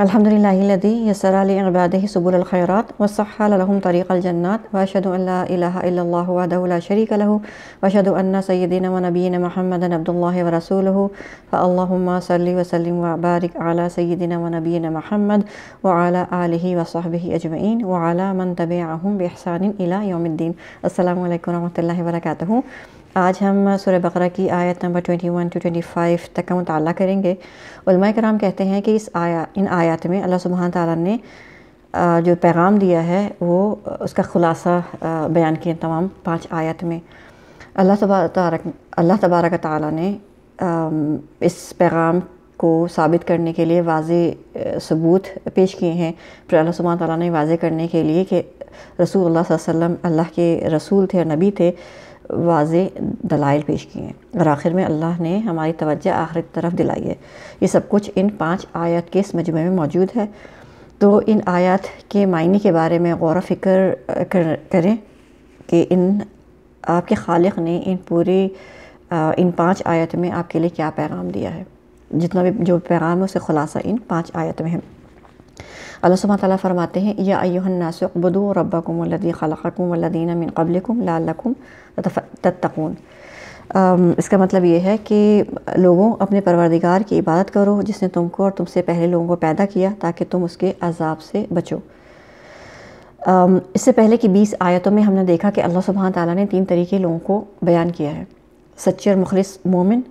الحمد لله الذي يسر لعباده سبل الخيرات وسهل لهم طريق الجنات وأشهد أن لا إله إلا الله وحده لا شريك له وأشهد أن سيدنا ونبينا محمدا عبد الله ورسوله فاللهم صل وسلم وبارك على سيدنا ونبينا محمد وعلى آله وصحبه أجمعين وعلى من تبعهم بإحسان إلى يوم الدين السلام عليكم ورحمة الله وبركاته आज हम सुर बकरा की आयत नंबर 21 टू 25 तक का मुताल करेंगे कराम कहते हैं कि इस आया इन आयत में अल्लाह सुबहान ताली ने जो पैगाम दिया है वो उसका ख़ुलासा बयान किया तमाम पाँच आयत में अल्लाह तबारक अल्लाह तबारक ताली ने इस पैगाम को साबित करने के लिए वाज सबूत पेश किए हैं फिर अल्लाह सुबहान तला ने वाज करने के लिए कि रसूल अल्लाह वसम अल्लाह के रसूल थे और नबी थे वाज दलाइल पेश किए हैं और आखिर में अल्लाह ने हमारी तवज्जो आखिरत तरफ दिलाई है ये सब कुछ इन पाँच आयत के इस मजमे में मौजूद है तो इन आयत के मायने के बारे में गौर फिक्र कर, करें कि इन आपके खालिक ने इन पूरी इन पाँच आयत में आपके लिए क्या पैगाम दिया है जितना भी जो पैगाम है उसका खुलासा इन पाँच आयत में है अल्लाह सुबह तला फरमाते हैं या अयोहन्नासबदू रब्बकुमल्लदी खलकुमल्लदीन मिन कबलकुम लालकुम तत्तकून इसका मतलब ये है कि लोगों अपने परवरदिगार की इबादत करो जिसने तुमको और तुमसे पहले लोगों को पैदा किया ताकि तुम उसके अजाब से बचो इससे पहले की बीस आयतों में हमने देखा कि अल्लाह सुबहान ताली ने तीन तरीके लोगों को बयान किया है सच्चे और मुखलिस मोमिन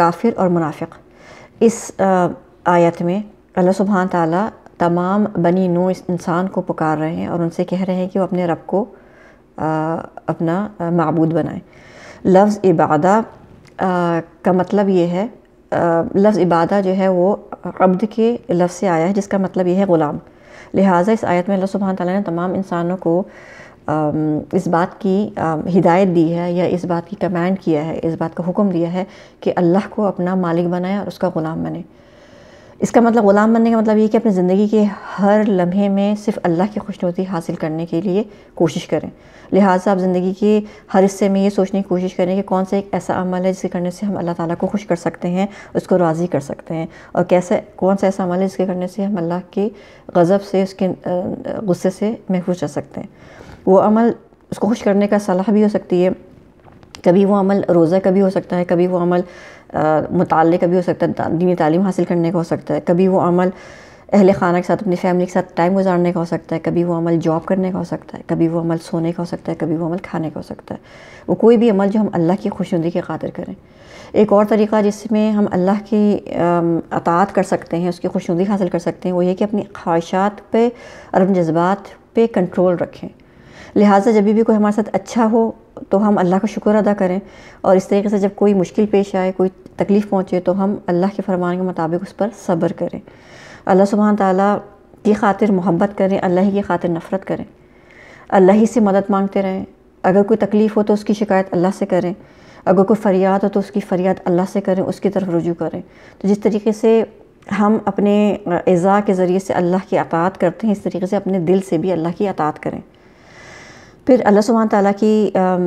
काफिर और मुनाफिक इस आयत में અલ્લાહ સુબહાન તલા તમામ બની નો ઇન્સાન કો પુકાર રહે હે ઓર ઉનસે કહે રહે હે કે વો અપને રબ કો અ અપના માબૂદ બનાય લવઝ ઇબાદા કા મતલબ યે હે લવઝ ઇબાદા જો હે વો અબદ કે લવઝ સે આયા હે જિસ્કા મતલબ યે હે ગુલામ लिहाઝા ઇસ આયત મે અલ્લાહ સુબહાન તલાને તમામ ઇન્સાનો કો ઇસ બાત કી હિદાયત દી હે يا ઇસ બાત કી કમાન્ડ કિયા હે ઇસ બાત કા હુકમ દિયા હે કે અલ્લાહ કો અપના માલિક બનાય ઓર uska ગુલામ બને इसका मतलब ग़ुलाम बनने का मतलब ये कि अपनी ज़िंदगी के हर लम्हे में सिर्फ अल्लाह की खुशनौती हासिल करने के लिए कोशिश करें लिहाजा आप ज़िंदगी के हर हिस्से में ये सोचने की कोशिश करें कि कौन सा एक ऐसा अमल है जिसके करने से हम अल्लाह ताला को खुश कर सकते हैं उसको राज़ी कर सकते हैं और कैसे कौन सा ऐसा अमल है जिसके करने से हम अल्लाह के गज़ब से उसके गुस्से से महफूज रह सकते हैं वो अमल उसको खुश करने का सलाह भी हो सकती है कभी वो अमल रोज़ा का भी हो सकता है कभी वो अमल मुताले का भी हो सकता है दीनी तालीम हासिल करने का हो सकता है कभी वो अमल अहल खाना के साथ अपनी फैमिली के साथ टाइम गुजारने का हो सकता है कभी वो अमल जॉब करने का हो सकता है कभी वो अमल सोने का हो सकता है कभी वो अमल खाने का हो सकता है वो कोई भी अमल जो हम अल्लाह की खुशनुदी की खातिर करें एक और तरीका जिसमें हम अल्लाह की अतात कर सकते हैं उसकी खुशनुदी हासिल कर सकते हैं वो ये कि अपनी ख्वाहिशात पे और अपने जज्बात पे कंट्रोल रखें लिहाजा जब भी कोई हमारे साथ अच्छा हो तो हम अल्लाह का शुक्र अदा करें और इस तरीके से जब कोई मुश्किल पेश आए कोई तकलीफ़ पहुँचे तो हम अल्लाह के फरमान के मुताबिक उस पर सब्र करें अल्लाह सुबहान ताली की खातिर मोहब्बत करें अल्लाह की खातिर नफ़रत करें अल्लाह ही से मदद मांगते रहें अगर कोई तकलीफ़ हो तो उसकी शिकायत अल्लाह से करें अगर कोई फ़रियाद हो तो उसकी फ़रियाद अल्लाह से करें उसकी तरफ रुजू करें तो जिस तरीके से हम अपने एज़ा के ज़रिए से अल्लाह की अतात करते हैं इस तरीके से अपने दिल से भी अल्लाह की अतात करें फिर अल्लाह सुबह ताली की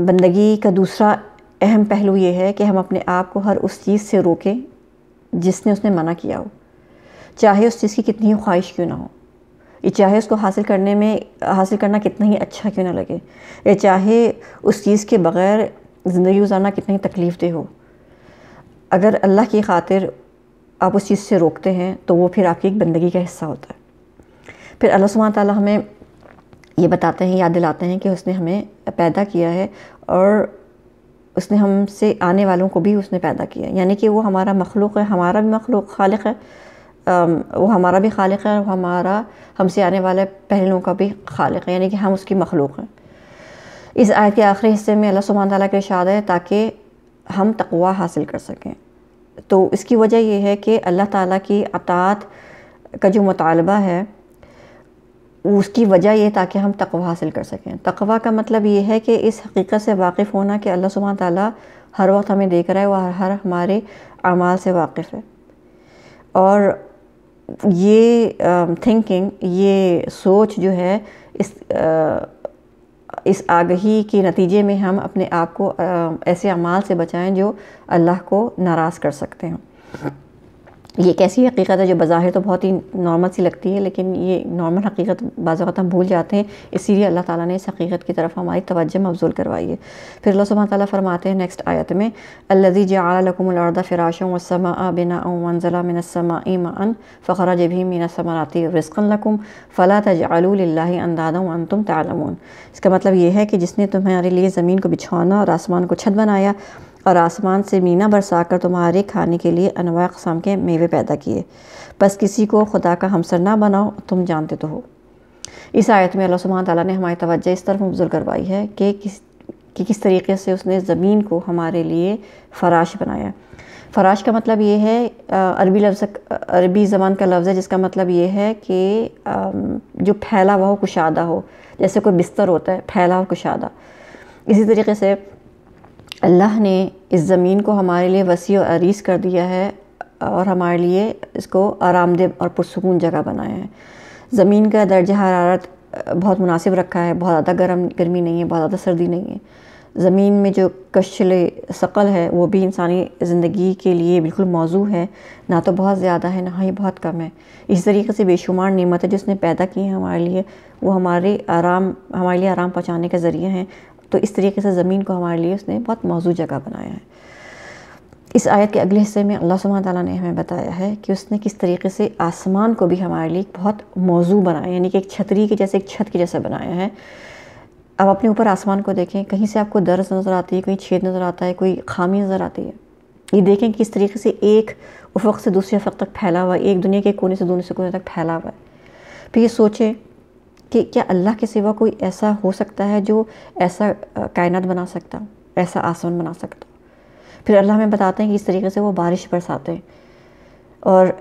बंदगी का दूसरा अहम पहलू ये है कि हम अपने आप को हर उस चीज़ से रोकें जिसने उसने मना किया हो चाहे उस चीज़ की कितनी ही ख्वाहिश क्यों ना हो ये चाहे उसको हासिल करने में हासिल करना कितना ही अच्छा क्यों ना लगे ये चाहे उस चीज़ के बग़ैर ज़िंदगी गुजारना कितनी तकलीफ़ दे हो अगर अल्लाह की खातिर आप उस चीज़ से रोकते हैं तो वो फिर आपकी एक बंदगी का हिस्सा होता है फिर अल्लाह सुबह ताली हमें ये बताते हैं याद दिलाते हैं कि उसने हमें पैदा किया है और उसने हमसे आने वालों को भी उसने पैदा किया यानी कि वो हमारा मखलूक है हमारा भी मखलूक खालिक है वो हमारा भी खालिक है और हमारा हमसे आने वाले पहलुओं का भी खालिक है यानी कि हम उसकी मखलूक हैं इस आयत के आखिरी हिस्से में अल्लाह सुबहान तला के इशाद है ताकि हम तकवा हासिल कर सकें तो इसकी वजह यह है कि अल्लाह ताला की अतात का जो मुतालबा है उसकी वजह ये ताकि हम तकवा हासिल कर सकें तकवा का मतलब ये है कि इस हकीकत से वाकिफ़ होना कि अल्लाह सुबह ताली हर वक्त हमें देख रहा है वह हर हमारे अमाल से वाकिफ़ है और ये थिंकिंग ये सोच जो है इस आ, इस आगही के नतीजे में हम अपने आप को आ, ऐसे अमाल से बचाएं जो अल्लाह को नाराज़ कर सकते हैं ये कैसी हकीकत है जो बज़ाहिर तो बहुत ही नॉर्मल सी लगती है लेकिन ये नॉर्मल हकीकत बाज़ात हम भूल जाते हैं इसीलिए अल्लाह ताला ने इस हकीकत की तरफ हमारी तवज्जो मफजूल करवाई है फिर अल्लाह सुबह ताली फरमाते हैं नेक्स्ट आयत में अल्लि जकमदा फ़िराशों वसमा बिना वनज़ला मिनसमा ईमान फ़खरा जभी मिनसमराती लकुम फ़ला तजाल्ला अंदादा तुम तालमून इसका मतलब ये है कि जिसने तुम्हारे लिए ज़मीन को बिछाना और आसमान को छत बनाया और आसमान से मीना बरसाकर तुम्हारे खाने के लिए अनवा कस्म के मेवे पैदा किए बस किसी को खुदा का हमसर ना बनाओ तुम जानते तो हो इस आयत में अल्लाह सुबहान ताली ने हमारी तवज्जो इस तरफ मुबजुल करवाई है कि किस कि किस तरीके से उसने ज़मीन को हमारे लिए फराश बनाया फराश का मतलब ये है अरबी लफ्ज़ अरबी ज़बान का लफ्ज़ है जिसका मतलब ये है कि जो फैला हुआ हो कुशादा हो जैसे कोई बिस्तर होता है फैला हो कुशादा इसी तरीके से अल्लाह ने इस ज़मीन को हमारे लिए वसी और अरीस कर दिया है और हमारे लिए इसको आरामदेह और पुरसकून जगह बनाया है ज़मीन का दर्ज हरारत बहुत मुनासिब रखा है बहुत ज़्यादा गर्म गर्मी नहीं है बहुत ज़्यादा सर्दी नहीं है ज़मीन में जो कशल शक्ल है वो भी इंसानी ज़िंदगी के लिए बिल्कुल मौजू है ना तो बहुत ज़्यादा है ना ही बहुत कम है इस तरीके से बेशुमार नियमतें जिसने पैदा की हैं हमारे लिए वो हमारे आराम हमारे लिए आराम पहुँचाने के ज़रिए हैं तो इस तरीके से ज़मीन को हमारे लिए उसने बहुत मौजू जगह बनाया है इस आयत के अगले हिस्से में अल्लाह सुबह ताली ने हमें बताया है कि उसने किस तरीके से आसमान को भी हमारे लिए बहुत मौजू बनाया यानी कि एक छतरी के जैसे एक छत के जैसे बनाया है अब अपने ऊपर आसमान को देखें कहीं से आपको दर्ज नज़र आती है कोई छेद नज़र आता है कोई खामी नज़र आती है ये देखें किस तरीके से एक उफक से दूसरे उफक तक फैला हुआ है एक दुनिया के कोने से दूसरे कोने तक फैला हुआ है फिर ये सोचें कि क्या अल्लाह के सिवा कोई ऐसा हो सकता है जो ऐसा कायनात बना सकता ऐसा आसमान बना सकता फिर अल्लाह हमें बताते हैं कि इस तरीके से वो बारिश बरसाते हैं और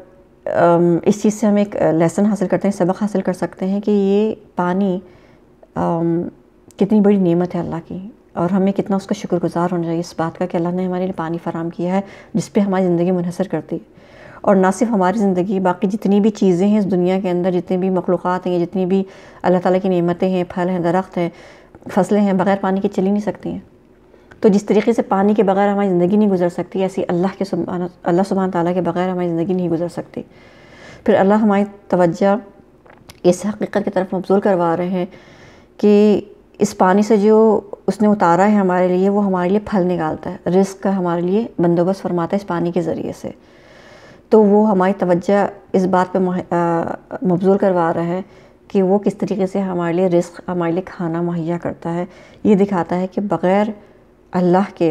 इस चीज़ से हम एक लेसन हासिल करते हैं सबक हासिल कर सकते हैं कि ये पानी कितनी बड़ी नेमत है अल्लाह की और हमें कितना उसका शुक्रगुजार होना चाहिए इस बात का कि अल्लाह ने हमारे लिए पानी फ़राम किया है जिस पर हमारी ज़िंदगी मुनहसर करती है और ना सिर्फ हमारी ज़िंदगी बाकी जितनी भी चीज़ें हैं इस दुनिया के अंदर जितनी भी मखलूक़ात हैं जितनी भी अल्लाह ताला की नेमतें हैं फल हैं दरख्त हैं फसलें हैं बग़ैर पानी के चली नहीं सकती हैं तो जिस तरीके से पानी के बगैर हमारी ज़िंदगी नहीं गुजर सकती ऐसी अल्लाह के अल्लाह सुबहान ताली के बगैर हमारी ज़िंदगी नहीं गुजर सकती फिर अल्लाह हमारी तवज्जा इस हकीकत की तरफ मबजूल करवा रहे हैं कि इस पानी से जो उसने उतारा है हमारे लिए वो हमारे लिए फल निकालता है रिस्क का हमारे लिए बंदोबस्त फरमाता है इस पानी के ज़रिए से तो वो हमारी तवज्जा इस बात पे मबजूल करवा रहा है कि वो किस तरीके से हमारे लिए रिस्क हमारे लिए खाना मुहैया करता है ये दिखाता है कि बग़ैर अल्लाह के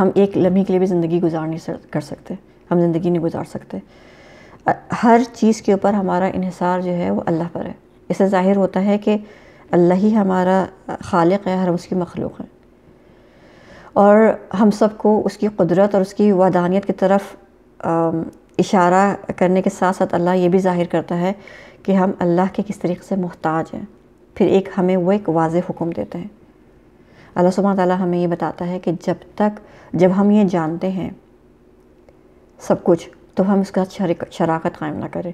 हम एक लम्हे के लिए भी ज़िंदगी गुजार नहीं कर सकते हम ज़िंदगी नहीं गुजार सकते हर चीज़ के ऊपर हमारा इहसार जो है वो अल्लाह पर है इससे ज़ाहिर होता है कि अल्लाह ही हमारा खालिक है हर उसकी मखलूक है और हम सबको उसकी कुदरत और उसकी वदानियत की तरफ इशारा करने के साथ साथ अल्लाह ये भी ज़ाहिर करता है कि हम अल्लाह के किस तरीके से मोहताज हैं फिर एक हमें वो एक वाज हुक्म देते हैं अल्लाह सुबह ताली हमें ये बताता है कि जब तक जब हम ये जानते हैं सब कुछ तो हम इसका शराकत कायम ना करें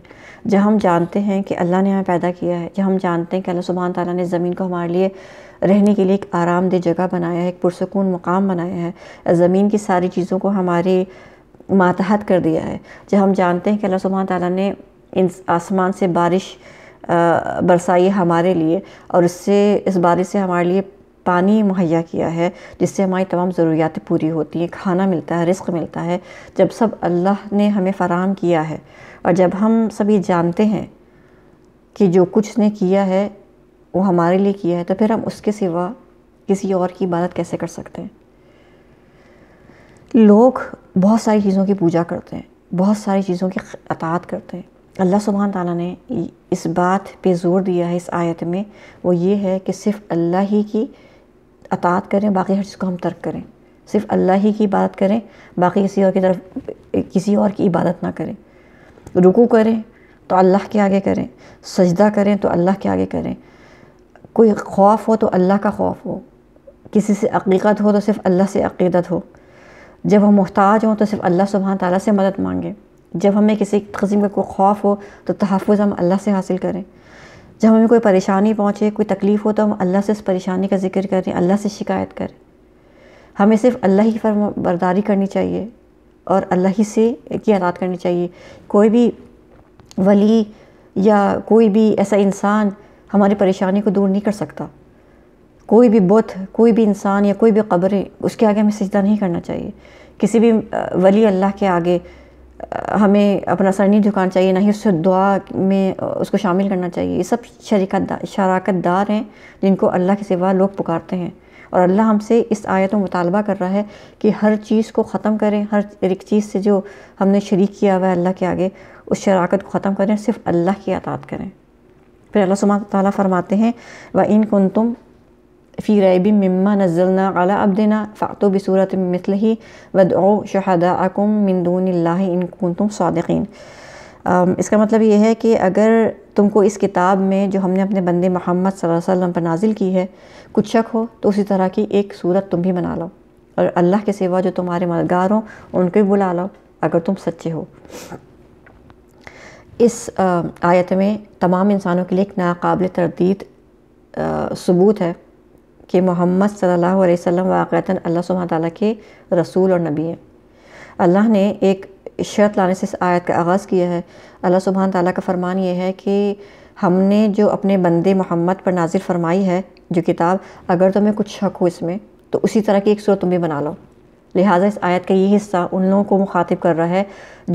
जब हम जानते हैं कि अल्लाह ने हमें पैदा किया है जब हम जानते हैं कि अल्लाह सुबहान ताला ने ज़मीन को हमारे लिए रहने के लिए एक आरामदेह जगह बनाया है एक पुरसकून मकाम बनाया है ज़मीन की सारी चीज़ों को हमारे मातहत कर दिया है जब हम जानते हैं कि अल्लाह सुबह ताली ने इन आसमान से बारिश बरसाई है हमारे लिए और इससे इस बारिश से हमारे लिए पानी मुहैया किया है जिससे हमारी तमाम ज़रूरियातें पूरी होती हैं खाना मिलता है रिस्क मिलता है जब सब अल्लाह ने हमें फ़राम किया है और जब हम सभी जानते हैं कि जो कुछ ने किया है वो हमारे लिए किया है तो फिर हम उसके सिवा किसी और की इबादत कैसे कर सकते हैं लोग बहुत सारी चीज़ों की पूजा करते हैं बहुत सारी चीज़ों की अतात करते हैं अल्लाह सुबहान तला ने इस बात पे ज़ोर दिया है इस आयत में वो ये है कि सिर्फ अल्लाह ही की अतात करें बाकी हर चीज़ को हम तर्क करें सिर्फ अल्लाह ही की बात करें बाकी किसी और की तरफ किसी और की इबादत ना करें रुकू करें तो अल्लाह के आगे करें सजदा करें तो अल्लाह के आगे करें कोई खौफ हो तो अल्लाह का खौफ हो किसी से अकीक़त हो तो सिर्फ अल्लाह से अकीदत हो जब हम मोहताज हों तो सिर्फ अल्लाह सुबहान ताली से मदद मांगें जब हमें किसी कस्म का कोई खौफ हो तो तहफ़ हम अल्लाह से हासिल करें जब हमें कोई परेशानी पहुँचे कोई तकलीफ़ हो तो हम अल्लाह से उस परेशानी का जिक्र करें अल्लाह से शिकायत करें हमें सिर्फ अल्लाह ही फर्म बर्दारी करनी चाहिए और अल्लाह ही से की आदात करनी चाहिए कोई भी वली या कोई भी ऐसा इंसान हमारी परेशानी को दूर नहीं कर सकता कोई भी बुत कोई भी इंसान या कोई भी कब्र उसके आगे हमें सजदा नहीं करना चाहिए किसी भी वली अल्लाह के आगे हमें अपना सर नहीं झुकाना चाहिए ना ही उससे दुआ में उसको शामिल करना चाहिए ये सब शरिकत शराकत दार हैं जिनको अल्लाह के सिवा लोग पुकारते हैं और अल्लाह हमसे इस आयत में मुतालबा कर रहा है कि हर चीज़ को ख़त्म करें हर एक चीज़ से जो हमने शरीक किया हुआ है अल्लाह के आगे उस शराकत को ख़त्म करें सिर्फ अल्लाह की अतात करें फिर अल्लाह सुबह तरमाते हैं व इन कुन तुम في ريب مما نزلنا على عبدنا فأتوا بسورة مثله وادعوا شهداءكم من دون الله इन कुन तुम सदकिन इसका मतलब ये है कि अगर तुमको इस किताब में जो हमने अपने बंदे मोहम्मद वसल्लम पर नाजिल की है कुछ शक हो तो उसी तरह की एक सूरत तुम भी मना लो और अल्लाह के सिवा जो तुम्हारे मददगार हों उनको भी बुला लो अगर तुम सच्चे हो इस आयत में तमाम इंसानों के लिए एक नाकबिल तरदीद सबूत है कि मोहम्मद सल्लल्लाहु अलैहि वसल्लम वाक़ता अल्लाह सुबह ताली के रसूल और नबी हैं अल्लाह ने एक शर्त लाने से इस आयत का आगाज़ किया है अल्लाह सुबहान ताली का फ़रमान ये है कि हमने जो अपने बंदे मोहम्मद पर नाजिर फरमाई है जो किताब अगर तुम्हें कुछ शक हो इसमें तो उसी तरह की एक सूरत तुम भी बना लो लिहाजा इस आयत का ये हिस्सा उन लोगों को मुखातिब कर रहा है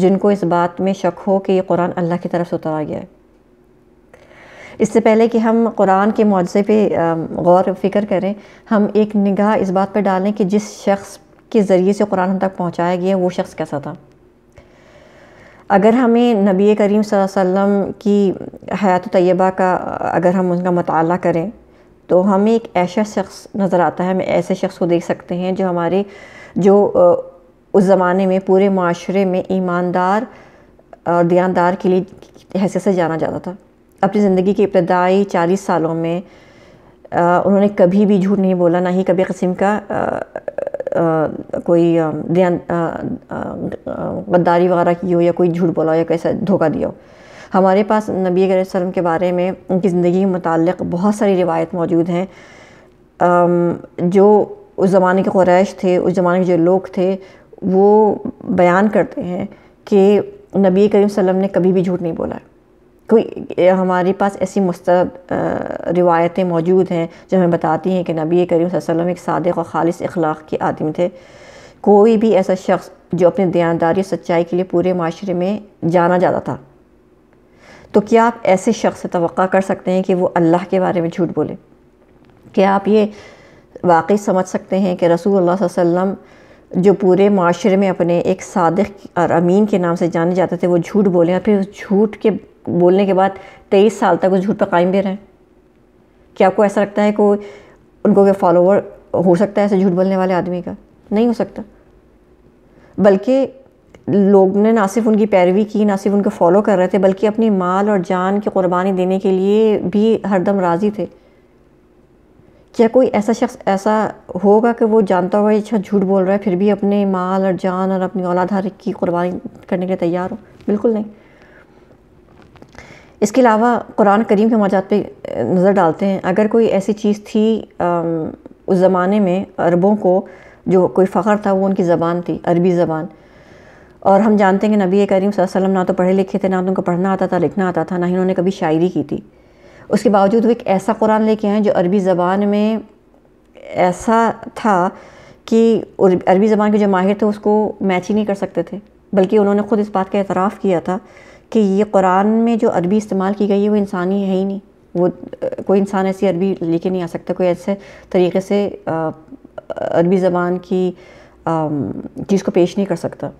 जिनको इस बात में शक हो कि ये कुरान अल्लाह की तरफ से उतारा गया है इससे पहले कि हम कुरान के मुआवजे पे गौर फिक्र करें हम एक निगाह इस बात पर डालें कि जिस शख्स के ज़रिए से कुरान हम तक पहुँचाया गया वो शख्स कैसा था अगर हमें नबी करीम वसल्लम की हयात तैयबा का अगर हम उनका मताल करें तो हमें एक ऐसा शख्स नज़र आता है हम ऐसे शख्स को देख सकते हैं जो हमारे जो उस ज़माने में पूरे माशरे में ईमानदार और दयानदार के लिए हैसियत से जाना जाता था अपनी ज़िंदगी के इब्तदाई चालीस सालों में आ, उन्होंने कभी भी झूठ नहीं बोला ना ही कभी कस्म का आ, आ, कोई गद्दारी वगैरह की हो या कोई झूठ बोला हो या कैसा धोखा दिया हो हमारे पास नबी वसल्लम के बारे में उनकी ज़िंदगी के मतलब बहुत सारी रिवायत मौजूद हैं जो उस ज़माने के क्रैश थे उस ज़माने के जो लोग थे वो बयान करते हैं कि नबी करीम सल्लम ने कभी भी झूठ नहीं बोला है कोई हमारे पास ऐसी मुस्त रिवायतें मौजूद हैं जो हमें बताती हैं कि नबी करीम वसल्लम एक सादक और ख़ालिस अखलाक के आदमी थे कोई भी ऐसा शख्स जो अपनी दयानदारी सच्चाई के लिए पूरे माशरे में जाना जाता था तो क्या आप ऐसे शख्स से तो कर सकते हैं कि वो अल्लाह के बारे में झूठ बोले क्या आप ये वाकई समझ सकते हैं कि रसूल वसम जो पूरे माशरे में अपने एक सादक और अमीन के नाम से जाने जाते थे वो झूठ बोले और फिर उस झूठ के बोलने के बाद तेईस साल तक उस झूठ पर कायम भी रहें क्या आपको ऐसा लगता है कि उनको के फॉलोवर हो सकता है ऐसे झूठ बोलने वाले आदमी का नहीं हो सकता बल्कि लोग ने ना सिर्फ उनकी पैरवी की ना सिर्फ उनको फॉलो कर रहे थे बल्कि अपनी माल और जान की कुर्बानी देने के लिए भी हरदम राज़ी थे क्या कोई ऐसा शख्स ऐसा होगा कि वो जानता होगा अच्छा झूठ बोल रहा है फिर भी अपने माल और जान और अपनी औलाद हर की कुर्बानी करने के लिए तैयार हो बिल्कुल नहीं इसके अलावा कुरान करीम के मौजात पे नज़र डालते हैं अगर कोई ऐसी चीज़ थी उस ज़माने में अरबों को जो कोई फ़ख्र था वो उनकी ज़बान थी अरबी ज़बान और हम जानते हैं कि नबी करीम वसल्लम ना तो पढ़े लिखे थे ना तो उनको पढ़ना आता था लिखना आता था ना ही उन्होंने कभी शायरी की थी उसके बावजूद वो एक ऐसा कुरान लेके आए जो अरबी ज़बान में ऐसा था कि अरबी ज़बान के जो माहिर थे उसको मैच ही नहीं कर सकते थे बल्कि उन्होंने ख़ुद इस बात का एतराफ़ किया था कि ये कुरान में जो अरबी इस्तेमाल की गई है वो इंसानी है ही नहीं वो कोई इंसान ऐसी अरबी लेके नहीं आ सकता कोई ऐसे तरीके से अरबी ज़बान की चीज़ को पेश नहीं कर सकता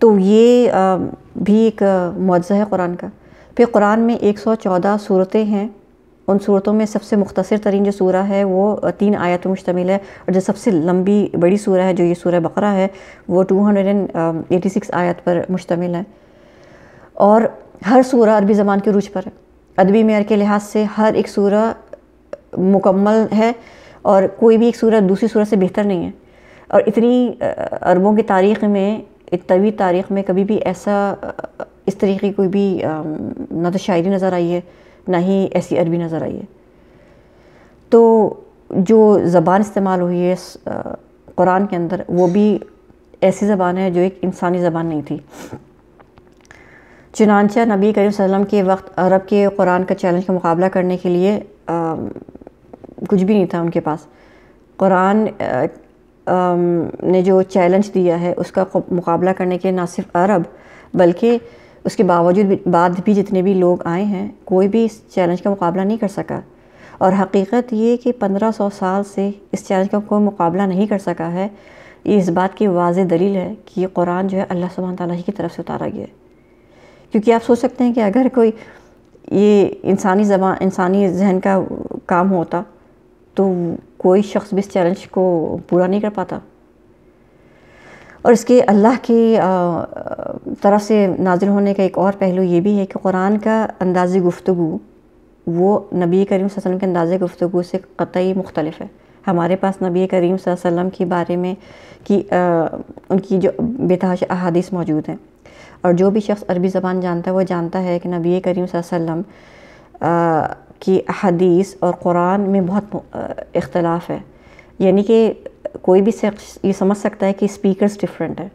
तो ये भी एक मुआवजा है कुरान का फिर कुरान में 114 सूरतें हैं उन सूरतों में सबसे मुख्तर तरीन जो सूरह है वो तीन आयत में मुश्तमिल है और जो सबसे लंबी बड़ी सूरह है जो ये सूर बकरा है वो 286 आयत पर मुश्तमिल है और हर सूरा अरबी ज़बान के रूज पर है अदबी मैार के लिहाज से हर एक सूरा मुकम्मल है और कोई भी एक सूरा दूसरी सूरत से बेहतर नहीं है और इतनी अरबों की तारीख़ में तवी तारीख़ में कभी भी ऐसा इस तरीके की कोई भी ना तो शायरी नज़र आई है ना ही ऐसी अरबी नज़र आई है तो जो ज़बान इस्तेमाल हुई है कुरान के अंदर वो भी ऐसी ज़बान है जो एक इंसानी ज़बान नहीं थी चुनानचा नबी करीम वसल्लम के वक्त अरब के कुरान का चैलेंज का मुकाबला करने के लिए आ, कुछ भी नहीं था उनके पास कुरान आ, आ, ने जो चैलेंज दिया है उसका मुकाबला करने के ना सिर्फ अरब बल्कि उसके बावजूद बाद भी जितने भी लोग आए हैं कोई भी इस चैलेंज का मुकाबला नहीं कर सका और हकीकत ये कि 1500 साल से इस चैलेंज का कोई मुकाबला नहीं कर सका है ये इस बात की वाज दलील है कि ये कुरान जो है अल्लाह सुबह तला की तरफ से उतारा गया है क्योंकि आप सोच सकते हैं कि अगर कोई ये इंसानी जबान इंसानी जहन का काम होता तो कोई शख्स भी इस चैलेंज को पूरा नहीं कर पाता और इसके अल्लाह की तरफ से नाजिल होने का एक और पहलू ये भी है कि कुरान का अंदाज़ गुफ्तु वो नबी करीम वसल्लम के अंदाज़ गुफ्तु से कतई मुख्तलफ है हमारे पास नबी करीम वसल्लम के बारे में कि उनकी जो बेतहाश अहादीस मौजूद हैं और जो भी शख्स अरबी ज़बान जानता है वो जानता है कि नबी करीम वसम की हदीस और कुरान में बहुत इख्तलाफ है यानी कि कोई भी शख्स ये समझ सकता है कि स्पीकर्स डिफरेंट है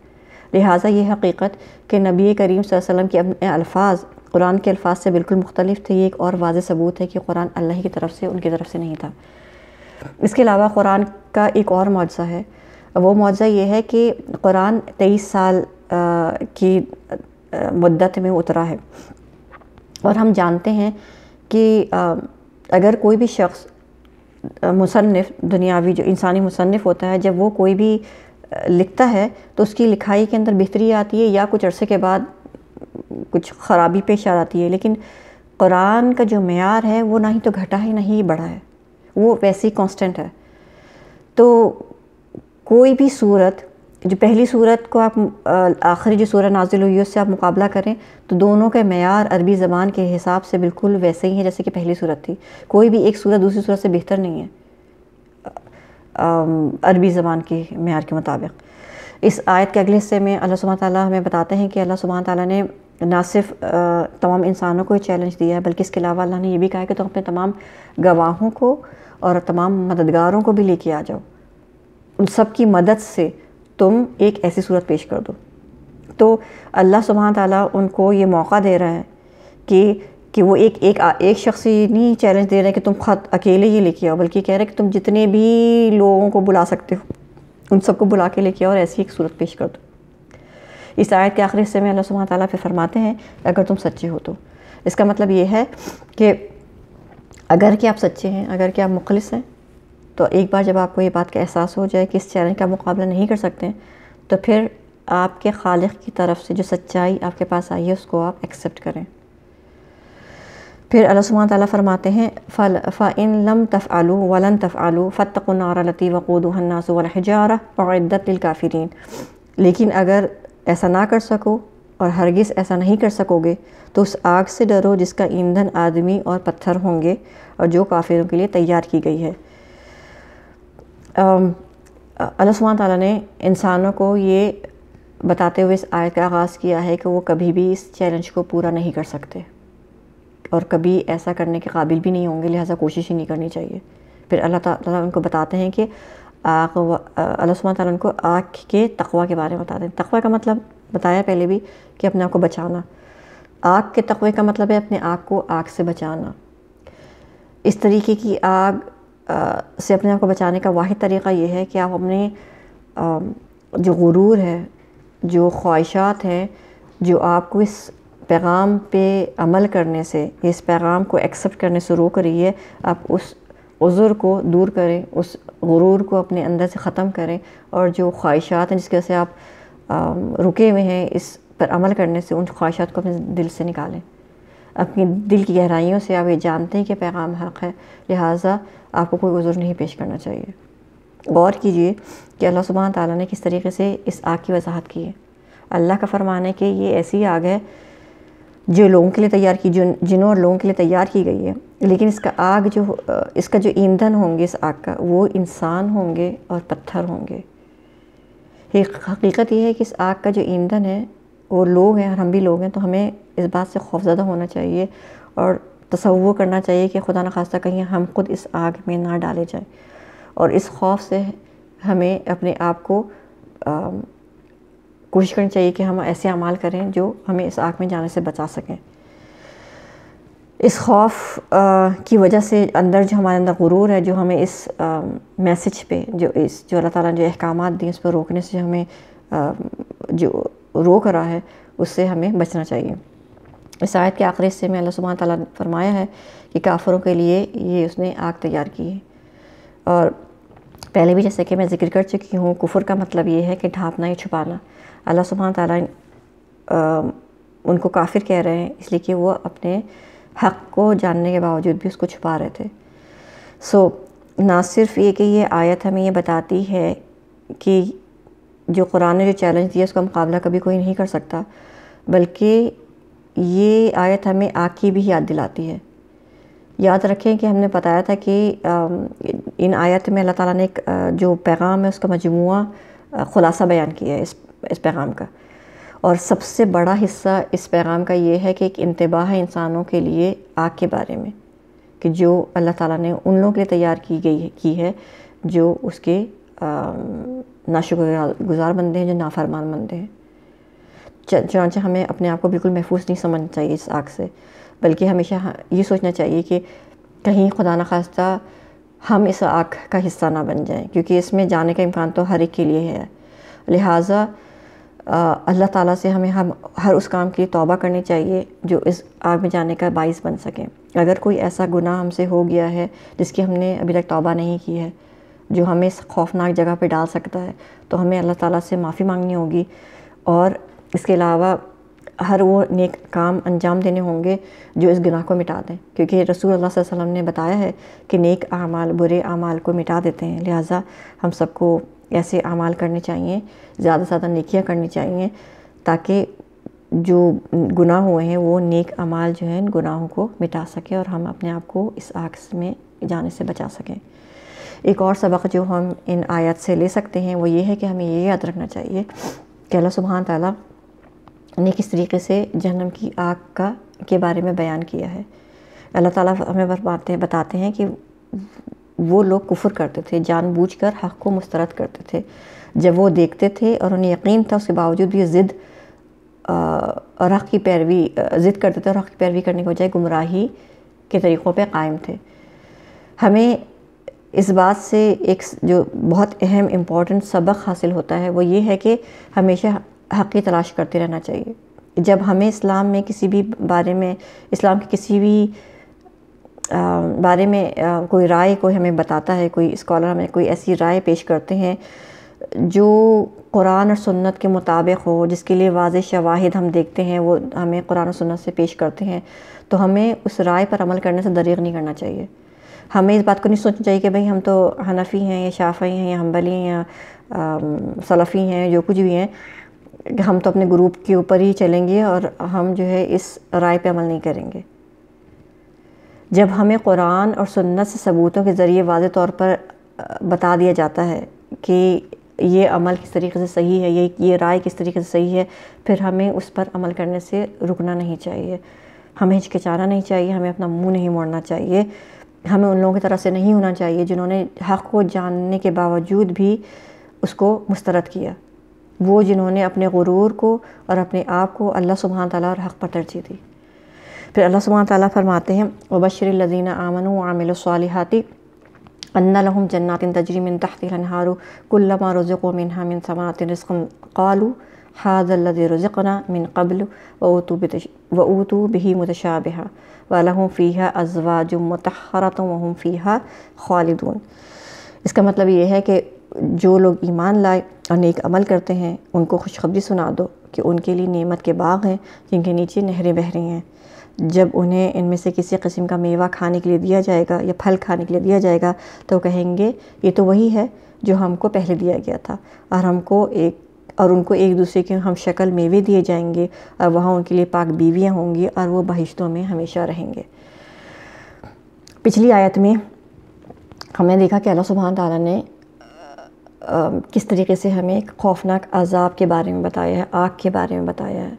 लिहाजा ये हकीकत कि नबी करीम वसम के अपने अल्फाज कुरान के अल्फाज से बिल्कुल मुख्तलिफ थे ये एक और वाज सबूत है कि कुरान अल्लाह की तरफ से उनकी तरफ से नहीं था इसके अलावा कुरान का एक और मुआवजा है वो मुआवजा ये है कि कुरान तेईस साल की मुद्दत में उतरा है और हम जानते हैं कि अगर कोई भी शख्स मुसनफ़ दुनियावी जो इंसानी मुसनफ़ होता है जब वो कोई भी लिखता है तो उसकी लिखाई के अंदर बेहतरी आती है या कुछ अरसे के बाद कुछ ख़राबी पेश आ जाती है लेकिन कुरान का जो मैार है वो ना ही तो घटा है ना ही बढ़ा है वो वैसे ही कांस्टेंट है तो कोई भी सूरत जो पहली सूरत को आप आखिरी जो सूरत नाजिल हुई है उससे आप मुकाबला करें तो दोनों के मैार अरबी ज़बान के हिसाब से बिल्कुल वैसे ही है जैसे कि पहली सूरत थी कोई भी एक सूरत दूसरी सूरत से बेहतर नहीं है अरबी ज़बान के मैार के मुताबिक इस आयत के अगले हिस्से में अल्लाह सुबह ताली हमें बताते हैं कि अल्लाह सुबह ताली ने ना सिर्फ तमाम इंसानों को चैलेंज दिया है बल्कि इसके अलावा अल्लाह ने यह भी कहा कि तुम तो अपने तमाम गवाहों को और तमाम मददगारों को भी लेके आ जाओ उन सब की मदद से तुम एक ऐसी सूरत पेश कर दो तो अल्लाह सुबह ताली उनको ये मौका दे रहा है कि कि वो एक एक एक शख्स ही नहीं चैलेंज दे रहे हैं कि तुम ख़त अकेले ही लेके आओ बल्कि कह रहे हैं कि तुम जितने भी लोगों को बुला सकते हो उन सबको बुला के लेके आओ और ऐसी एक सूरत पेश कर दो इस आयत के आखिरी हिस्से में अल्लाह सुबह ताली फिर फरमाते हैं अगर तुम सच्चे हो तो इसका मतलब ये है कि अगर कि आप सच्चे हैं अगर कि आप मुखलस हैं तो एक बार जब आपको ये बात का एहसास हो जाए कि इस चैलेंज का मुकाबला नहीं कर सकते तो फिर आपके खालिक की तरफ से जो सच्चाई आपके पास आई है उसको आप एक्सेप्ट करें फिर अल्लाह सुबह फरमाते हैं फल फ़िन लम तफ़ आलू वलन तफ़ आलू फ़तनारती वक़ूदनासवालहजारा और काफ़रीन लेकिन अगर ऐसा ना कर सको और हरगिज़ ऐसा नहीं कर सकोगे तो उस आग से डरो जिसका ईंधन आदमी और पत्थर होंगे और जो काफ़िरों के लिए तैयार की गई है अल्लाह ताला ने इंसानों को ये बताते हुए इस आयत का आगाज़ किया है कि वो कभी भी इस चैलेंज को पूरा नहीं कर सकते और कभी ऐसा करने के काबिल भी नहीं होंगे लिहाजा कोशिश ही नहीं करनी चाहिए फिर अल्लाह ताला उनको बताते हैं कि आग अल्लाह ताला उनको आग के तकवा के बारे में बताते हैं तकवा का मतलब बताया पहले भी कि अपने आप को बचाना आग के तकवे का मतलब है अपने आँख को आग से बचाना इस तरीके की आग से अपने आप को बचाने का वाद तरीक़ा ये है कि आप अपने जो गुरूर है जो ख्वाहिशात हैं जो आपको इस पैगाम पे अमल करने से इस पैगाम को एक्सेप्ट करने से रोक रही है आप उस उज़ुर को दूर करें उस गुरूर को अपने अंदर से ख़त्म करें और जो ख्वाहिशात हैं जिसकी वजह से आप रुके हुए हैं इस पर अमल करने से उन ख्वाहिशात को अपने दिल से निकालें अपनी दिल की गहराइयों से आप ये जानते हैं कि पैगाम हक़ है लिहाजा आपको कोई उज़र नहीं पेश करना चाहिए गौर कीजिए कि अल्लाह सुबह ताली ने किस तरीके से इस आग की वजाहत की है अल्लाह का फरमान है कि ये ऐसी आग है जो लोगों के लिए तैयार की जिन जिनों और लोगों के लिए तैयार की गई है लेकिन इसका आग जो इसका जो ईंधन होंगे इस आग का वो इंसान होंगे और पत्थर होंगे हकीकत यह है कि इस आग का जो ईंधन है वो लोग हैं और हम भी लोग हैं तो हमें इस बात से खौफजदा होना चाहिए और तसवुर करना चाहिए कि खुदा न खास्ता कहीं हम खुद इस आग में ना डाले जाए और इस खौफ से हमें अपने आप को कोशिश करनी चाहिए कि हम ऐसे अमाल करें जो हमें इस आग में जाने से बचा सकें इस खौफ की वजह से अंदर जो हमारे अंदर गुरूर है जो हमें इस मैसेज पे जो इस जो अल्लाह ताला ने जो अहकाम दिए उस पर रोकने से हमें आ, जो रोक रहा है उससे हमें बचना चाहिए इस आयत के आखिर हिस्से में अल्लाह सुबह तला ने फरमाया है कि काफ़रों के लिए ये उसने आग तैयार की है और पहले भी जैसे कि मैं जिक्र कर चुकी हूँ कुफर का मतलब ये है कि ढाँपना या छुपाना अल्लाह सुबह ताला उनको काफिर कह रहे हैं इसलिए कि वो अपने हक़ को जानने के बावजूद भी उसको छुपा रहे थे सो so, ना सिर्फ ये कि ये आयत हमें ये बताती है कि जो कुरान ने जो चैलेंज दिया उसका मुकाबला कभी कोई नहीं कर सकता बल्कि ये आयत हमें आग की भी याद दिलाती है याद रखें कि हमने बताया था कि इन आयत में अल्लाह ताला ने एक जो पैगाम है उसका मजमू ख़ुलासा बयान किया है इस इस पैगाम का और सबसे बड़ा हिस्सा इस पैगाम का ये है कि एक इंतबाह है इंसानों के लिए आग के बारे में कि जो अल्लाह ताला ने उन लोगों के लिए तैयार की गई है की है जो उसके गुजार बंदे हैं जो नाफरमान बंदे हैं चनाचे हमें अपने आप को बिल्कुल महफूज नहीं समझना चाहिए इस आग से बल्कि हमेशा ये सोचना चाहिए कि कहीं खुदा न खास्ता हम इस आग का हिस्सा ना बन जाएं क्योंकि इसमें जाने का इम्कान तो हर एक के लिए है लिहाजा अल्लाह ताला से हमें हम हर उस काम के लिए तौबा करनी चाहिए जो इस आग में जाने का बाइस बन सके अगर कोई ऐसा गुनाह हमसे हो गया है जिसकी हमने अभी तक तौबा नहीं की है जो हमें इस खौफनाक जगह पर डाल सकता है तो हमें अल्लाह ताला से माफ़ी मांगनी होगी और इसके अलावा हर वो नेक काम अंजाम देने होंगे जो इस गुनाह को मिटा दें क्योंकि रसूल अल्लाह वसल्लम ने बताया है कि नेक आमाल बुरे आमाल को मिटा देते हैं लिहाजा हम सबको ऐसे आमाल करने चाहिए ज़्यादा से ज़्यादा नेकियाँ करनी चाहिए ताकि जो गुनाह हुए हैं वो नेक अमाल जो है इन गुनाहों को मिटा सके और हम अपने आप को इस आग में जाने से बचा सकें एक और सबक जो हम इन आयत से ले सकते हैं वो ये है कि हमें ये याद रखना चाहिए कि अल्लाह सुबहान तला ने किस तरीके से जहनम की आग का के बारे में बयान किया है अल्लाह ताला हमें बरमाते हैं बताते हैं कि वो लोग कुफर करते थे जानबूझकर हक़ को मुस्तरद करते थे जब वो देखते थे और उन्हें यकीन था उसके बावजूद भी ज़िद और हक़ की पैरवी ज़िद करते थे और हक़ की पैरवी करने की बजाय गुमराही के तरीक़ों पर कायम थे हमें इस बात से एक जो बहुत अहम इम्पॉर्टेंट सबक हासिल होता है वो ये है कि हमेशा हक़ की तलाश करते रहना चाहिए जब हमें इस्लाम में किसी भी बारे में इस्लाम के किसी भी आ, बारे में आ, कोई राय कोई हमें बताता है कोई स्कॉलर हमें कोई ऐसी राय पेश करते हैं जो कुरान और सुन्नत के मुताबिक हो जिसके लिए वाज शवाहिद हम देखते हैं वो हमें कुरान और सुन्नत से पेश करते हैं तो हमें उस राय पर अमल करने से दरीग नहीं करना चाहिए हमें इस बात को नहीं सोचना चाहिए कि भाई हम तो हनफ़ी हैं या शाफ़ी हैं या हम्बली हैं या सलफ़ी हैं जो कुछ भी हैं हम तो अपने ग्रुप के ऊपर ही चलेंगे और हम जो है इस राय पे अमल नहीं करेंगे जब हमें कुरान और सुन्नत से सबूतों के ज़रिए वाज तौर पर बता दिया जाता है कि ये अमल किस तरीके से सही है ये ये राय किस तरीके से सही है फिर हमें उस पर अमल करने से रुकना नहीं चाहिए हमें हिचकिचाना नहीं चाहिए हमें अपना मुंह नहीं मोड़ना चाहिए हमें उन लोगों की तरह से नहीं होना चाहिए जिन्होंने हक़ को जानने के बावजूद भी उसको मुस्तरद किया वो जिन्होंने अपने गुरूर को और अपने आप को अल्लाह सुबहान तला और हक़ पर तरजीह दी फिर अल्लाह सुबहान तला फरमाते हैं वबशर लजीना आमन आमिल सालहाती अन्ना लहम जन्नातिन तजरीमिन तहतिलहारू कुल्लमा रुज़ो मिन मिन समातिन रिस्कम कालू हाजल्ल रुज़ना मिन कबल व ऊतू बही मतशाबहा वालहम फ़ीहा अजवाज मतहरत वहम फ़ीहा खालिदून इसका मतलब ये है कि जो लोग ईमान लाए और नेक अमल करते हैं उनको खुशखबरी सुना दो कि उनके लिए नेमत के बाग हैं जिनके नीचे नहरें बह रही हैं जब उन्हें इनमें से किसी कस्म का मेवा खाने के लिए दिया जाएगा या फल खाने के लिए दिया जाएगा तो कहेंगे ये तो वही है जो हमको पहले दिया गया था और हमको एक और उनको एक दूसरे के हम शक्ल मेवे दिए जाएंगे और वहाँ उनके लिए पाक बीवियाँ होंगी और वो बहिश्तों में हमेशा रहेंगे पिछली आयत में हमने देखा कि अल्लाह सुबहान तला ने किस तरीके से हमें एक खौफनाक अजाब के बारे में बताया है आग के बारे में बताया है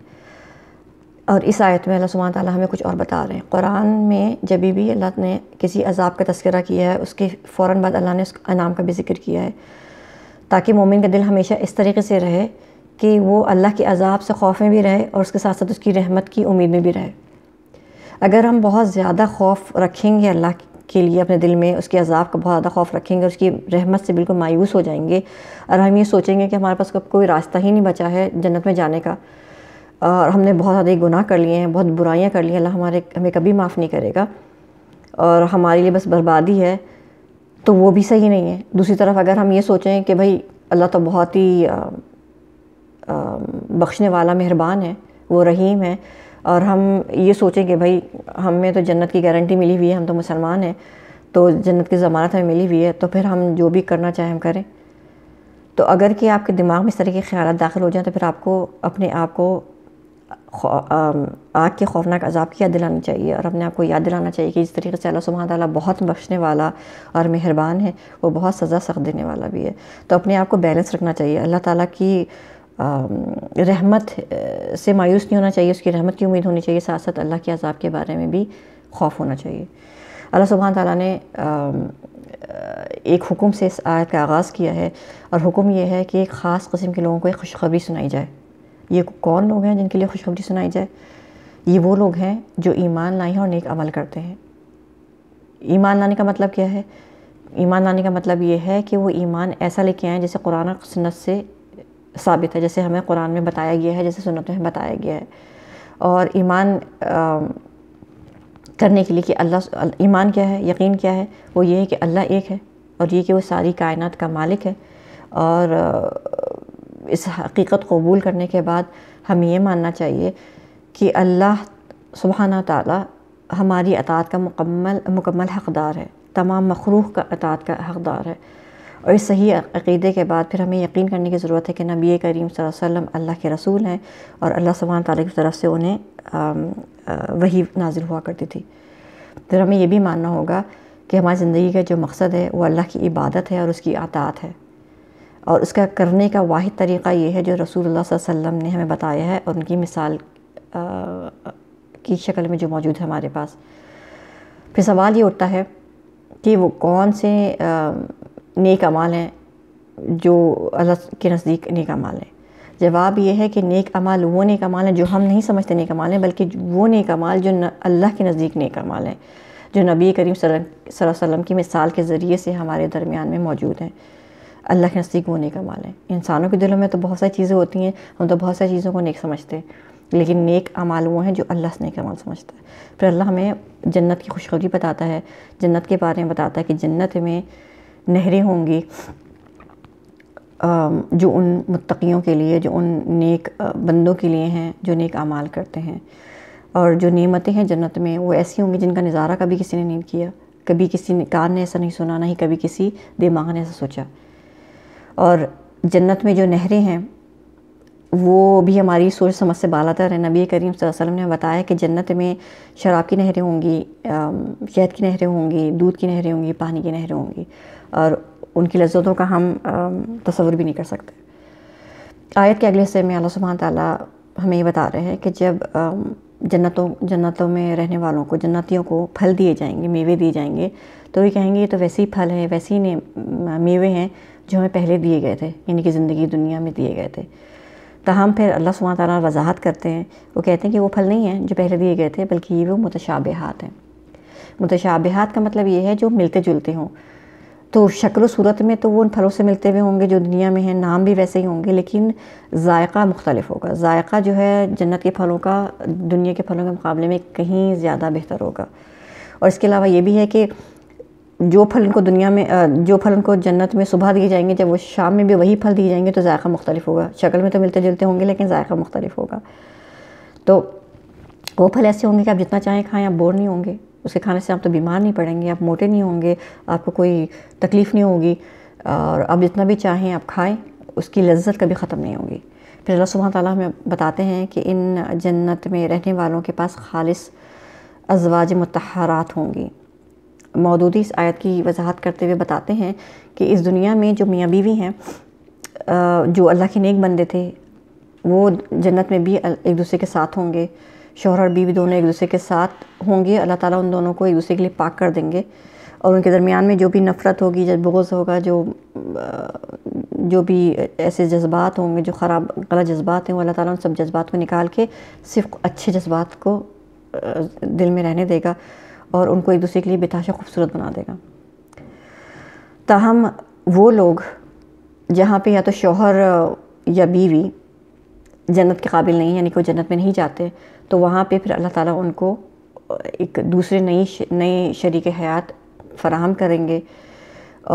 और इस आयत में अल्लाह सुबह हमें कुछ और बता रहे हैं कुरान में जब भी अल्लाह ने किसी अजाब का तस्करा किया है उसके फ़ौर बाद अल्लाह ने उस अनाम का भी जिक्र किया है ताकि मोमिन का दिल हमेशा इस तरीके से रहे कि वो अल्लाह के अजाब से खौफ में भी रहे और उसके साथ साथ उसकी रहमत की उम्मीद में भी रहे अगर हम बहुत ज़्यादा खौफ रखेंगे अल्लाह के लिए अपने दिल में उसके अजाब का बहुत ज़्यादा खौफ रखेंगे उसकी रहमत से बिल्कुल मायूस हो जाएंगे और हम ये सोचेंगे कि हमारे पास कब कोई रास्ता ही नहीं बचा है जन्नत में जाने का और हमने बहुत ज़्यादा गुनाह कर लिए हैं बहुत बुराइयाँ कर ली हैं अल्लाह हमारे हमें कभी माफ़ नहीं करेगा और हमारे लिए बस बर्बादी है तो वो भी सही नहीं है दूसरी तरफ अगर हम ये सोचें कि भाई अल्लाह तो बहुत ही बख्शने वाला मेहरबान है वो रहीम है और हम ये सोचें कि भाई हमें तो जन्नत की गारंटी मिली हुई है हम तो मुसलमान हैं तो जन्नत की ज़मानत हमें मिली हुई है तो फिर हम जो भी करना चाहें हम करें तो अगर कि आपके दिमाग में इस तरह के ख्याल दाखिल हो जाएँ तो फिर आपको अपने आप को आग के खौफनाक अजाब की याद दिलानी चाहिए और अपने आप को याद दिलाना चाहिए कि जिस तरीके से अल्लाह सुबहान तला बहुत बख्शने वाला और मेहरबान है वो बहुत सज़ा सख्त देने वाला भी है तो अपने आप को बैलेंस रखना चाहिए अल्लाह ताली की रहमत से मायूस नहीं होना चाहिए उसकी रहमत की उम्मीद होनी चाहिए साथ साथ अल्लाह के अजाब के बारे में भी खौफ होना चाहिए अल्लाह सुबहान तला ने एक हुक्म से इस आयत का आगाज़ किया है और हुक्म यह है कि एक ख़ास कस्म के लोगों को एक खुशखबरी सुनाई जाए ये कौन लोग हैं जिनके लिए खुशखबरी सुनाई जाए ये वो लोग हैं जो ईमान लाए हैं और नेक अमल करते हैं ईमान लाने का मतलब क्या है ईमान लाने का मतलब ये है कि वो ईमान ऐसा लेके आएँ जैसे कुरान और सन्नत से साबित है जैसे हमें कुरान में बताया गया है जैसे सुनत में बताया गया है और ईमान करने के लिए कि अल्लाह ईमान क्या है यकीन क्या है वो ये है कि अल्लाह एक है और ये कि वो सारी कायनात का मालिक है और इस हकीकत कबूल करने के बाद हमें ये मानना चाहिए कि अल्लाह सुबहाना ताला हमारी अतात का मुकम्मल मुकम्मल हकदार है तमाम मखरूह का अतात का हकदार है और इस सही अकीदे के बाद फिर हमें यकीन करने की ज़रूरत है कि नबी करीम वसम अल्लाह के रसूल हैं और अल्लाह सुबहान ताली की तरफ से उन्हें वही नाजिल हुआ करती थी फिर हमें यह भी मानना होगा कि हमारी ज़िंदगी का जो मकसद है वो अल्लाह की इबादत है और उसकी आतात है और उसका करने का वाद तरीक़ा ये है जो रसूल वसम ने हमें बताया है और उनकी मिसाल आ, की शक्ल में जो मौजूद है हमारे पास फिर सवाल ये उठता है कि वो कौन से नेक अमाल हैं जो अल्लाह के नज़दीक नेक अमाल हैं जवाब यह है कि नेक अमाल वो नेक अमाल हैं जो हम नहीं समझते नेक अमाल हैं बल्कि वो नेक अमाल जो अल्लाह के नज़दीक नेक अमाल हैं जो नबी करीम वसल्लम की मिसाल के ज़रिए से हमारे दरमियान में मौजूद हैं अल्लाह के नज़दीक वो नेक अमाल हैं इंसानों के दिलों में तो बहुत सारी चीज़ें होती हैं हम तो बहुत सारी चीज़ों को नेक समझते हैं लेकिन नेक अमाल वो हैं जो अल्लाह से नेक अमाल समझता है फिर अल्लाह हमें जन्नत की खुशखबरी बताता है जन्नत के बारे में बताता है कि जन्नत में नहरें होंगी जो उन मुत्तकियों के लिए जो उन नेक बंदों के लिए हैं जो नेक अमाल करते हैं और जो नेमतें हैं जन्नत में वो ऐसी होंगी जिनका नज़ारा कभी किसी ने नहीं किया कभी किसी ने कान ने ऐसा नहीं सुना नहीं कभी किसी दिमाग ने ऐसा सोचा और जन्नत में जो नहरें हैं वो भी हमारी सोच समझ से बालातर है नबी करीम वसल्लम ने बताया कि जन्नत में शराब की नहरें होंगी शहद की नहरें होंगी दूध की नहरें होंगी पानी की नहरें होंगी और उनकी लज्जतों का हम तस्वुर भी नहीं कर सकते आयत के अगले हिस्से में अल्लाह सुबहान ताला हमें ये बता रहे हैं कि जब जन्नतों जन्नतों में रहने वालों को जन्नतियों को फल दिए जाएंगे मेवे दिए जाएंगे तो ये कहेंगे ये तो वैसे ही फल हैं वैसे ही मेवे हैं जो हमें पहले दिए गए थे यानी कि ज़िंदगी दुनिया में दिए गए थे तहम तो फिर अल्लाह सुबह ताली वजाहत करते हैं वो कहते हैं कि वो फल नहीं हैं जो पहले दिए गए थे बल्कि ये वो मुतशाबहत हैं मुतशाबहत का मतलब ये है जो मिलते जुलते हों तो शक्ल सूरत में तो वो उन फलों से मिलते हुए होंगे जो दुनिया में हैं नाम भी वैसे ही होंगे लेकिन जायका मुख्तलिफ होगा जायका जो है जन्नत के फलों का दुनिया के फलों के मुकाबले में कहीं ज़्यादा बेहतर होगा और इसके अलावा ये भी है कि जो फल उनको दुनिया में जो फल उनको जन्नत में सुबह दिए जाएंगे जब वो शाम में भी वही फल दिए जाएंगे तो जायका मुख्तलिफ होगा शक्ल में तो मिलते जुलते होंगे लेकिन जायका मुख्तलिफ होगा तो वो फल ऐसे होंगे कि आप जितना चाहें खाएँ आप बोर नहीं होंगे उसके खाने से आप तो बीमार नहीं पड़ेंगे आप मोटे नहीं होंगे आपको कोई तकलीफ़ नहीं होगी और आप जितना भी चाहें आप खाएं उसकी लज्जत कभी ख़त्म नहीं होगी फिर अल्लाह सुबह ताली हमें बताते हैं कि इन जन्नत में रहने वालों के पास खालिस अजवाज मतहरात होंगी मौदूदी इस आयत की वजाहत करते हुए बताते हैं कि इस दुनिया में जो मियाँ बीवी हैं जो अल्लाह के नेक बंदे थे वो जन्नत में भी एक दूसरे के साथ होंगे शोहर और बीवी दोनों एक दूसरे के साथ होंगे अल्लाह ताला उन दोनों को एक दूसरे के लिए पाक कर देंगे और उनके दरमियान में जो भी नफ़रत होगी जब बोझ होगा जो जो भी ऐसे जज्बात होंगे जो ख़राब गलत जज्बात हैं वो अल्लाह ताला उन सब जज्बात को निकाल के सिर्फ अच्छे जज्बात को दिल में रहने देगा और उनको एक दूसरे के लिए बेताशा खूबसूरत बना देगा ताहम वो लोग जहाँ पर या तो शोहर या बीवी जन्नत के काबिल नहीं यानी कि वो जन्नत में नहीं जाते तो वहाँ पे फिर अल्लाह ताला उनको एक दूसरे नई नए शरीक हयात फराहम करेंगे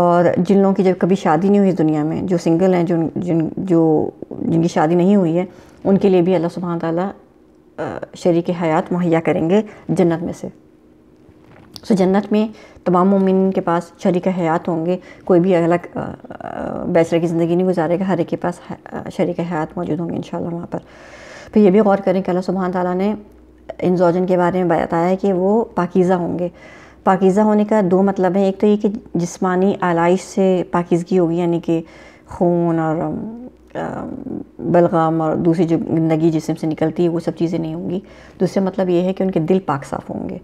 और जिन लोगों की जब कभी शादी नहीं हुई दुनिया में जो सिंगल हैं जो जिन जो जिनकी शादी नहीं हुई है उनके लिए भी अल्लाह सुबहान तला शरीक हयात मुहैया करेंगे जन्नत में से सो जन्नत में तमाम मोमिन के पास शरीक हयात होंगे कोई भी अलग बैचलर की ज़िंदगी नहीं गुजारेगा हर एक के पास शरीक हयात मौजूद होंगे इन वहाँ पर फिर तो ये भी गौर करें कि अल्लाह सुबहान ताली ने इन जोजन के बारे में बताया कि वो पाकिज़ा होंगे पाकिज़ा होने का दो मतलब है एक तो ये कि जिसमानी आलाइश से पाकिजगी होगी यानी कि खून और बलगाम और दूसरी जो गंदगी जिसम से निकलती है वो सब चीज़ें नहीं होंगी दूसरा मतलब ये है कि उनके दिल पाक साफ़ होंगे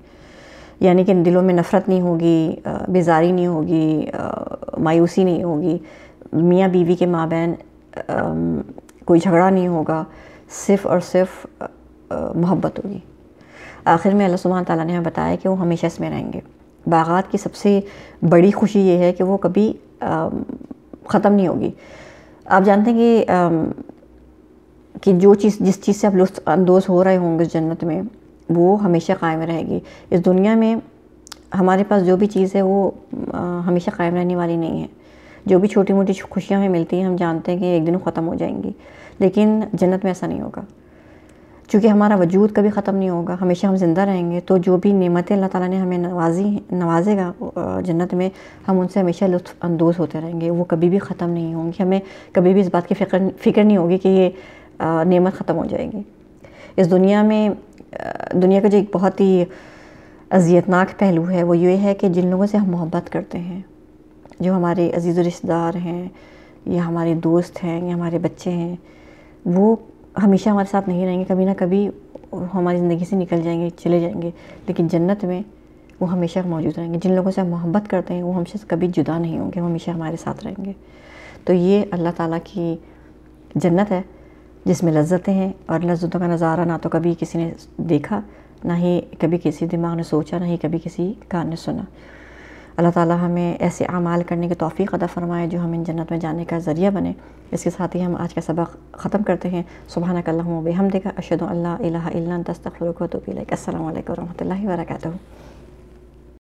यानी कि दिलों में नफ़रत नहीं होगी बेजारी नहीं होगी मायूसी नहीं होगी मियाँ बीवी के माँ बहन कोई झगड़ा नहीं होगा सिर्फ और सिर्फ मोहब्बत होगी आखिर में अल्लाह सुबहान ताला ने हमें बताया कि वो हमेशा इसमें रहेंगे बागात की सबसे बड़ी खुशी ये है कि वो कभी ख़त्म नहीं होगी आप जानते हैं कि आ, कि जो चीज़ जिस चीज़ से आप लुफानंदोज़ हो रहे होंगे इस जन्नत में वो हमेशा कायम रहेगी इस दुनिया में हमारे पास जो भी चीज़ है वो आ, हमेशा कायम रहने वाली नहीं है जो भी छोटी मोटी खुशियाँ हमें मिलती हैं हम जानते हैं कि एक दिन ख़त्म हो जाएंगी लेकिन जन्नत में ऐसा नहीं होगा चूँकि हमारा वजूद कभी ख़त्म नहीं होगा हमेशा हम ज़िंदा रहेंगे तो जो भी नमतें अल्लाह ताला ने हमें नवाजी नवाजेगा जन्नत में हम उनसे हमेशा लुफ़ानंदोज़ होते रहेंगे वो कभी भी ख़त्म नहीं होंगी हमें कभी भी इस बात की फ़िक्र फ़िक्र नहीं होगी कि ये नेमत ख़त्म हो जाएगी इस दुनिया में दुनिया का जो एक बहुत ही अजियतनाक पहलू है वो ये है कि जिन लोगों से हम मोहब्बत करते हैं जो हमारे अजीज़ रिश्तेदार हैं या हमारे दोस्त हैं या हमारे बच्चे हैं वो हमेशा हमारे साथ नहीं रहेंगे कभी ना कभी हमारी ज़िंदगी से निकल जाएंगे चले जाएंगे लेकिन जन्नत में वो हमेशा मौजूद रहेंगे जिन लोगों से हम मोहब्बत करते हैं वो हमसे कभी जुदा नहीं होंगे वो हमेशा हमारे साथ रहेंगे तो ये अल्लाह ताला की जन्नत है जिसमें लज्जतें हैं और लज्जतों का नज़ारा ना तो कभी किसी ने देखा ना ही कभी किसी दिमाग ने सोचा ना ही कभी किसी कान ने सुना अल्लाह ताला हमें ऐसे अमाल करने की तोफ़ी अदा फ़रमाए जो हम इन जन्नत में जाने का ज़रिया बने इसके साथ ही हम आज का सबक ख़त्म करते हैं सुबह कल्ला बेहम देखा अशद अल्लाह तस्तफ़र तो वरक